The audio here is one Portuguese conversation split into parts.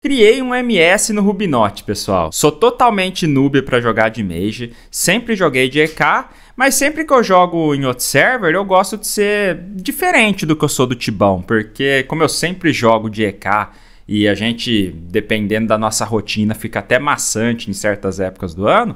Criei um MS no Rubinote, pessoal. Sou totalmente noob para jogar de mage, sempre joguei de EK, mas sempre que eu jogo em outro server, eu gosto de ser diferente do que eu sou do Tibão, porque como eu sempre jogo de EK e a gente, dependendo da nossa rotina, fica até maçante em certas épocas do ano,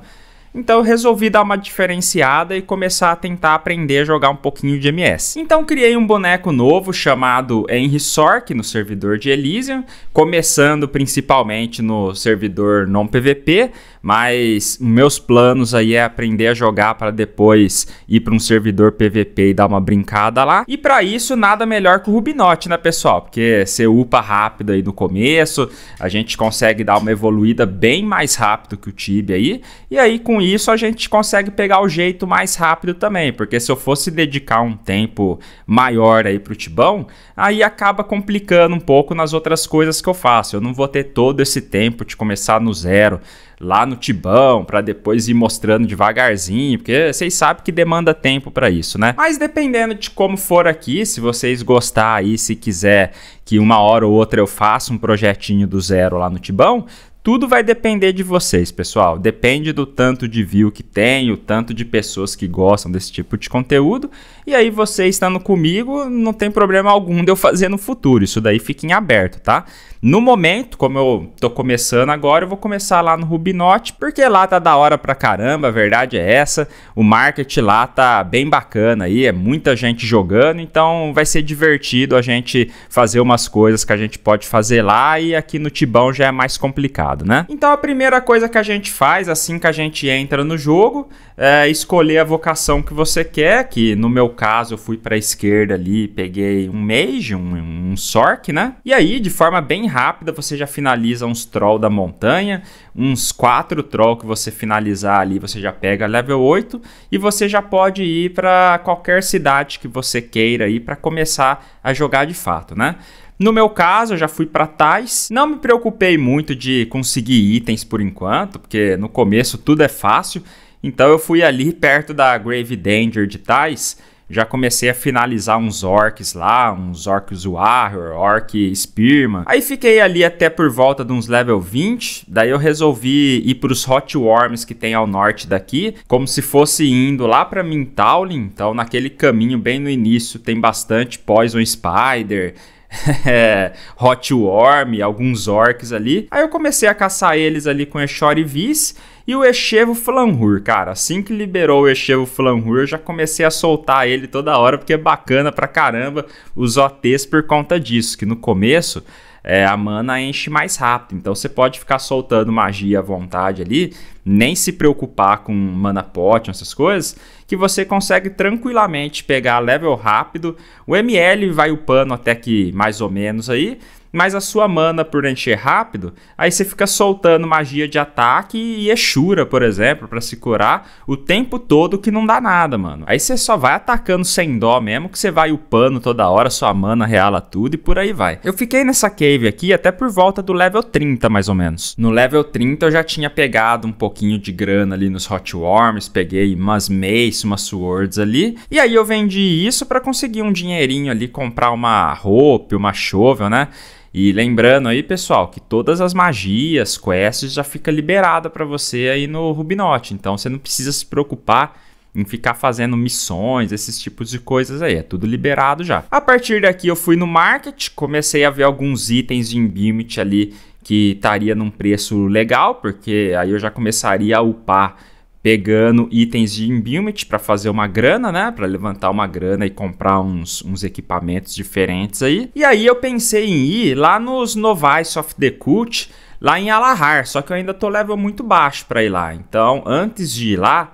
então eu resolvi dar uma diferenciada e começar a tentar aprender a jogar um pouquinho de MS. Então criei um boneco novo chamado Henry Sork no servidor de Elysium, começando principalmente no servidor não PVP, mas meus planos aí é aprender a jogar para depois ir para um servidor PVP e dar uma brincada lá. E para isso nada melhor que o Rubinote, né, pessoal? Porque você upa rápido aí no começo, a gente consegue dar uma evoluída bem mais rápido que o Tibia aí. E aí com isso a gente consegue pegar o jeito mais rápido também, porque se eu fosse dedicar um tempo maior aí pro Tibão, aí acaba complicando um pouco nas outras coisas que eu faço. Eu não vou ter todo esse tempo de começar no zero lá no Tibão para depois ir mostrando devagarzinho, porque vocês sabem que demanda tempo para isso, né? Mas dependendo de como for aqui, se vocês gostar aí, se quiser que uma hora ou outra eu faça um projetinho do zero lá no Tibão, tudo vai depender de vocês, pessoal. Depende do tanto de view que tem, o tanto de pessoas que gostam desse tipo de conteúdo. E aí, você estando comigo, não tem problema algum de eu fazer no futuro. Isso daí fica em aberto, tá? No momento, como eu tô começando agora, eu vou começar lá no Rubinote, porque lá tá da hora pra caramba, a verdade é essa. O market lá tá bem bacana aí, é muita gente jogando, então vai ser divertido a gente fazer umas coisas que a gente pode fazer lá e aqui no Tibão já é mais complicado, né? Então a primeira coisa que a gente faz assim que a gente entra no jogo é escolher a vocação que você quer, que no meu caso eu fui pra esquerda ali, peguei um Mage, um, um Sork, né? E aí, de forma bem rápida, você já finaliza uns troll da montanha, uns quatro troll que você finalizar ali, você já pega level 8 e você já pode ir para qualquer cidade que você queira ir para começar a jogar de fato, né? No meu caso, eu já fui para tais. Não me preocupei muito de conseguir itens por enquanto, porque no começo tudo é fácil. Então eu fui ali perto da Grave Danger de tais já comecei a finalizar uns orcs lá, uns orcs warrior, orc Spearman. Aí fiquei ali até por volta de uns level 20, daí eu resolvi ir para os Hot Worms que tem ao norte daqui, como se fosse indo lá para Mintaulin, então naquele caminho bem no início tem bastante Poison Spider, é, Hot Worm, alguns orcs ali. Aí eu comecei a caçar eles ali com a e Vice e o Echevo Flanhur, cara, assim que liberou o Echevo Flanhur, eu já comecei a soltar ele toda hora, porque é bacana pra caramba os OTs por conta disso, que no começo é, a mana enche mais rápido, então você pode ficar soltando magia à vontade ali, nem se preocupar com mana potion, essas coisas, que você consegue tranquilamente pegar level rápido. O ML vai upando até que mais ou menos aí, mas a sua mana por encher rápido, aí você fica soltando magia de ataque e Exura, por exemplo, para se curar o tempo todo que não dá nada, mano. Aí você só vai atacando sem dó mesmo, que você vai upando toda hora, sua mana reala tudo e por aí vai. Eu fiquei nessa cave aqui até por volta do level 30, mais ou menos. No level 30 eu já tinha pegado um pouco pouquinho de grana ali nos Hot Worms, peguei umas Mace, umas Swords ali. E aí eu vendi isso para conseguir um dinheirinho ali, comprar uma roupa, uma chovel, né? E lembrando aí, pessoal, que todas as magias, quests já fica liberada para você aí no Rubinote. Então você não precisa se preocupar em ficar fazendo missões, esses tipos de coisas aí, é tudo liberado já. A partir daqui eu fui no market, comecei a ver alguns itens de Imbimit ali que estaria num preço legal, porque aí eu já começaria a upar pegando itens de imbuement para fazer uma grana, né? Para levantar uma grana e comprar uns, uns equipamentos diferentes aí. E aí eu pensei em ir lá nos Novais of the Cult, lá em Alahar, só que eu ainda tô level muito baixo para ir lá. Então, antes de ir lá,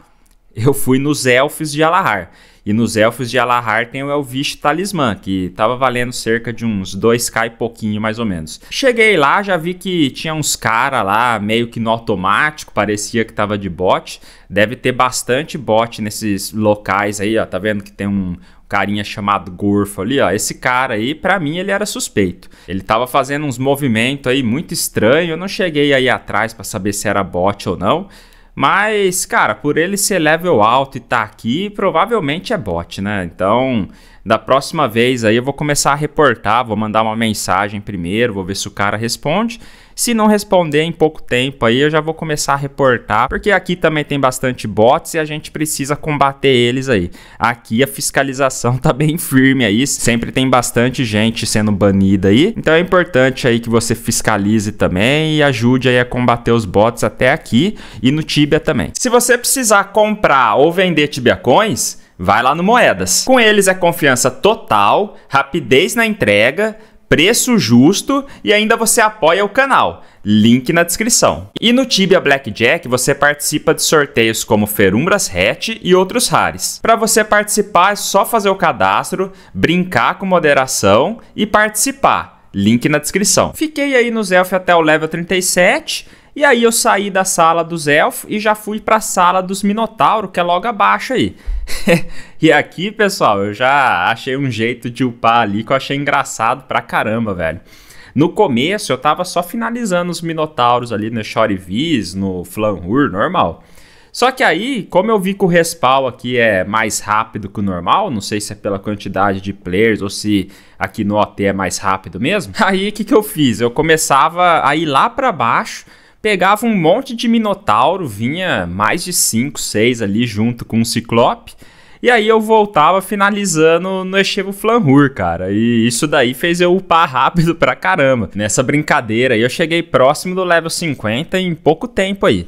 eu fui nos Elfos de Alahar. E nos Elfos de Alahar tem é o Elvish Talismã, que tava valendo cerca de uns 2k e pouquinho, mais ou menos. Cheguei lá, já vi que tinha uns cara lá, meio que no automático, parecia que tava de bot. Deve ter bastante bot nesses locais aí, ó. Tá vendo que tem um, carinha chamado Gorfo ali, ó. Esse cara aí, para mim, ele era suspeito. Ele tava fazendo uns movimentos aí muito estranho. Eu não cheguei aí atrás para saber se era bot ou não. Mas, cara, por ele ser level alto e tá aqui, provavelmente é bot, né? Então, da próxima vez aí eu vou começar a reportar, vou mandar uma mensagem primeiro, vou ver se o cara responde. Se não responder em pouco tempo aí, eu já vou começar a reportar, porque aqui também tem bastante bots e a gente precisa combater eles aí. Aqui a fiscalização tá bem firme aí, sempre tem bastante gente sendo banida aí. Então é importante aí que você fiscalize também e ajude aí a combater os bots até aqui e no Tibia também. Se você precisar comprar ou vender Tibia Coins, Vai lá no Moedas. Com eles é confiança total, rapidez na entrega, preço justo e ainda você apoia o canal. Link na descrição. E no Tibia Blackjack você participa de sorteios como Ferumbras Hatch e outros rares. Para você participar é só fazer o cadastro, brincar com moderação e participar. Link na descrição. Fiquei aí no Zelf até o level 37 e aí eu saí da sala dos elfos e já fui para a sala dos minotauros que é logo abaixo aí. e aqui, pessoal, eu já achei um jeito de upar ali que eu achei engraçado pra caramba, velho. No começo eu tava só finalizando os minotauros ali no Chorivis, no Flanhur, normal. Só que aí, como eu vi que o respawn aqui é mais rápido que o normal, não sei se é pela quantidade de players ou se aqui no OT é mais rápido mesmo. Aí o que, que eu fiz? Eu começava a ir lá para baixo pegava um monte de minotauro, vinha mais de 5, 6 ali junto com o um ciclope. E aí eu voltava finalizando no Echevo Flanhur, cara. E isso daí fez eu upar rápido pra caramba. Nessa brincadeira aí eu cheguei próximo do level 50 em pouco tempo aí.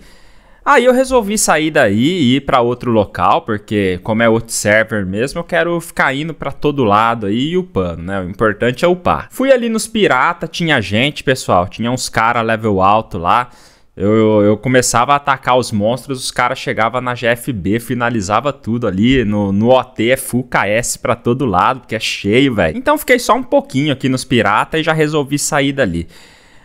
Aí eu resolvi sair daí e ir para outro local, porque como é outro server mesmo, eu quero ficar indo para todo lado aí e upando, né? O importante é upar. Fui ali nos pirata, tinha gente, pessoal, tinha uns cara level alto lá. Eu, eu, eu, começava a atacar os monstros, os caras chegavam na GFB, finalizava tudo ali. No, no OT é full KS pra todo lado, porque é cheio, velho. Então fiquei só um pouquinho aqui nos pirata e já resolvi sair dali.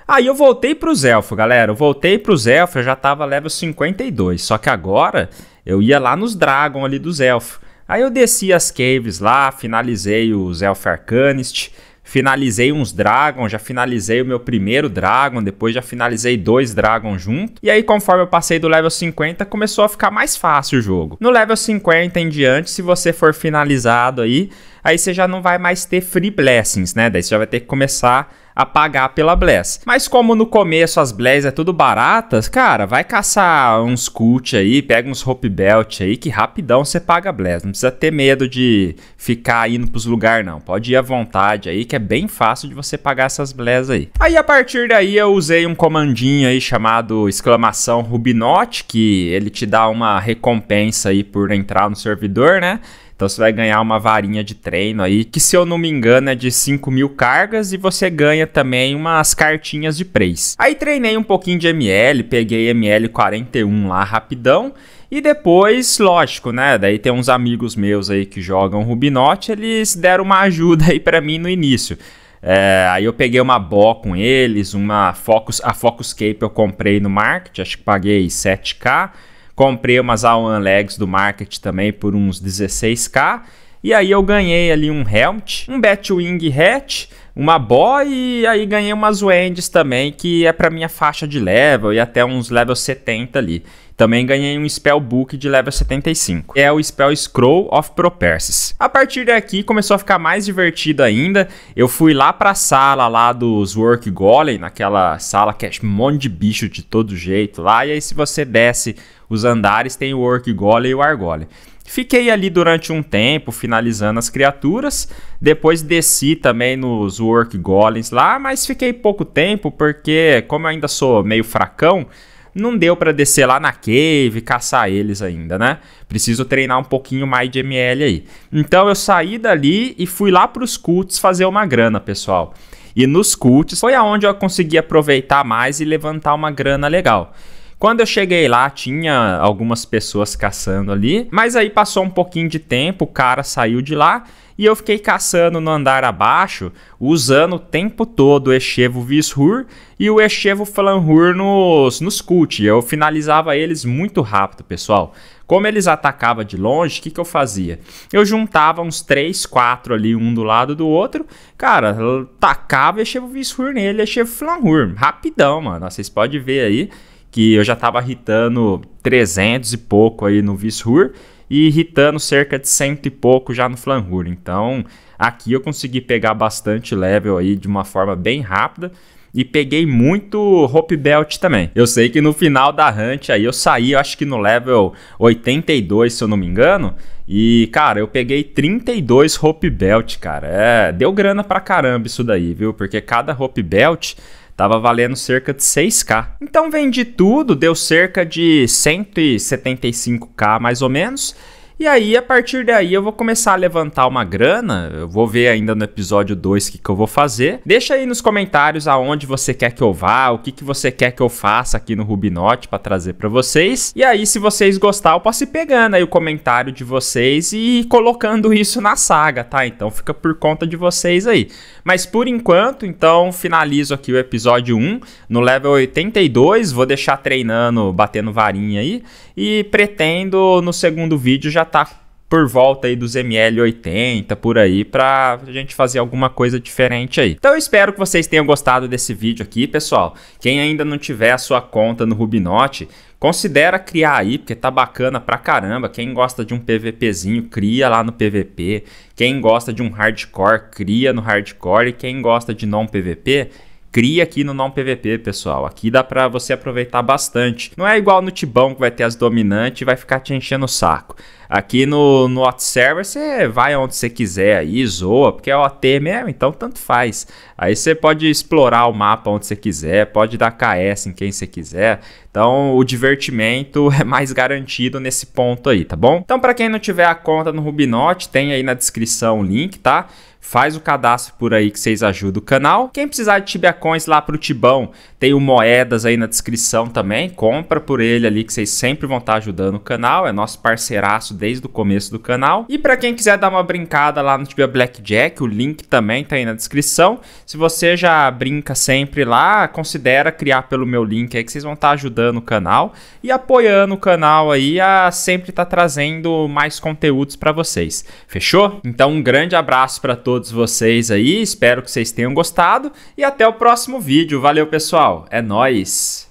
Aí eu voltei para os elfos, galera. Eu voltei para os elfos, eu já tava level 52. Só que agora eu ia lá nos Dragon ali dos elfos. Aí eu desci as caves lá, finalizei os Elf Arcanist, finalizei uns Dragon, já finalizei o meu primeiro Dragon, depois já finalizei dois Dragon junto. E aí, conforme eu passei do level 50, começou a ficar mais fácil o jogo. No level 50 em diante, se você for finalizado aí, aí você já não vai mais ter Free Blessings, né? Daí você já vai ter que começar a pagar pela Bless. Mas como no começo as Bless é tudo baratas, cara, vai caçar uns cult aí, pega uns rope belt aí, que rapidão você paga Bless. Não precisa ter medo de ficar indo pros lugares, não. Pode ir à vontade aí, que é bem fácil de você pagar essas Bless aí. Aí a partir daí eu usei um comandinho aí chamado exclamação Rubinote, que ele te dá uma recompensa aí por entrar no servidor, né? Então você vai ganhar uma varinha de treino aí, que se eu não me engano é de 5 mil cargas e você ganha também umas cartinhas de preis. Aí treinei um pouquinho de ML, peguei ML 41 lá rapidão. E depois, lógico, né? Daí tem uns amigos meus aí que jogam Rubinote, eles deram uma ajuda aí para mim no início. É, aí eu peguei uma bó com eles, uma Focus, a Focus Cape eu comprei no market, acho que paguei 7k. Comprei umas A1 Legs do Market também por uns 16k. E aí eu ganhei ali um Helmet, um Batwing Hat, uma boy e aí ganhei umas Wendy's também, que é para minha faixa de level e até uns level 70 ali. Também ganhei um spell book de level 75, que é o spell Scroll of Propersis. A partir daqui começou a ficar mais divertido ainda. Eu fui lá para a sala lá dos Work Golem, naquela sala que é um monte de bicho de todo jeito lá. E aí se você desce os andares tem o Work Golem e o Argolem. Fiquei ali durante um tempo finalizando as criaturas, depois desci também nos Work Golems lá, mas fiquei pouco tempo porque como eu ainda sou meio fracão, não deu para descer lá na cave, caçar eles ainda, né? Preciso treinar um pouquinho mais de ML aí. Então eu saí dali e fui lá para os cults fazer uma grana, pessoal. E nos cults foi aonde eu consegui aproveitar mais e levantar uma grana legal. Quando eu cheguei lá, tinha algumas pessoas caçando ali, mas aí passou um pouquinho de tempo, o cara saiu de lá e eu fiquei caçando no andar abaixo, usando o tempo todo o Echevo Vishur e o Echevo Flanhur nos, nos cult. Eu finalizava eles muito rápido, pessoal. Como eles atacavam de longe, o que, que eu fazia? Eu juntava uns 3, 4 ali, um do lado do outro. Cara, tacava Echevo Vishur nele, Echevo Flanhur. Rapidão, mano. Vocês podem ver aí que eu já estava irritando 300 e pouco aí no Vishur e irritando cerca de 100 e pouco já no Flanhur. Então, aqui eu consegui pegar bastante level aí de uma forma bem rápida e peguei muito Hope Belt também. Eu sei que no final da hunt aí eu saí, eu acho que no level 82, se eu não me engano, e cara, eu peguei 32 Hope Belt, cara. É, deu grana pra caramba isso daí, viu? Porque cada Hope Belt tava valendo cerca de 6k. Então vendi tudo, deu cerca de 175k mais ou menos. E aí, a partir daí, eu vou começar a levantar uma grana. Eu vou ver ainda no episódio 2 o que, que eu vou fazer. Deixa aí nos comentários aonde você quer que eu vá, o que, que você quer que eu faça aqui no Rubinote para trazer para vocês. E aí, se vocês gostar, eu posso ir pegando aí o comentário de vocês e colocando isso na saga, tá? Então fica por conta de vocês aí. Mas por enquanto, então, finalizo aqui o episódio 1 no level 82. Vou deixar treinando, batendo varinha aí. E pretendo no segundo vídeo já já tá por volta aí dos ml 80 por aí pra gente fazer alguma coisa diferente aí. Então eu espero que vocês tenham gostado desse vídeo aqui, pessoal. Quem ainda não tiver a sua conta no Rubinote, considera criar aí, porque tá bacana pra caramba. Quem gosta de um PVPzinho, cria lá no PVP. Quem gosta de um hardcore, cria no hardcore e quem gosta de não PVP, cria aqui no não PVP, pessoal. Aqui dá para você aproveitar bastante. Não é igual no Tibão que vai ter as dominantes e vai ficar te enchendo o saco. Aqui no, no hot server você vai onde você quiser aí, zoa, porque é OT mesmo, então tanto faz. Aí você pode explorar o mapa onde você quiser, pode dar KS em quem você quiser. Então o divertimento é mais garantido nesse ponto aí, tá bom? Então para quem não tiver a conta no Rubinote, tem aí na descrição o link, tá? Faz o cadastro por aí que vocês ajudam o canal. Quem precisar de Tibiacoins lá pro Tibão, tem o Moedas aí na descrição também. Compra por ele ali que vocês sempre vão estar tá ajudando o canal. É nosso parceiraço desde o começo do canal. E para quem quiser dar uma brincada lá no Tibia Blackjack, o link também tá aí na descrição. Se você já brinca sempre lá, considera criar pelo meu link aí que vocês vão estar tá ajudando o canal e apoiando o canal aí a sempre estar tá trazendo mais conteúdos para vocês. Fechou? Então um grande abraço para todos vocês aí. Espero que vocês tenham gostado e até o próximo vídeo. Valeu, pessoal pessoal. É nós.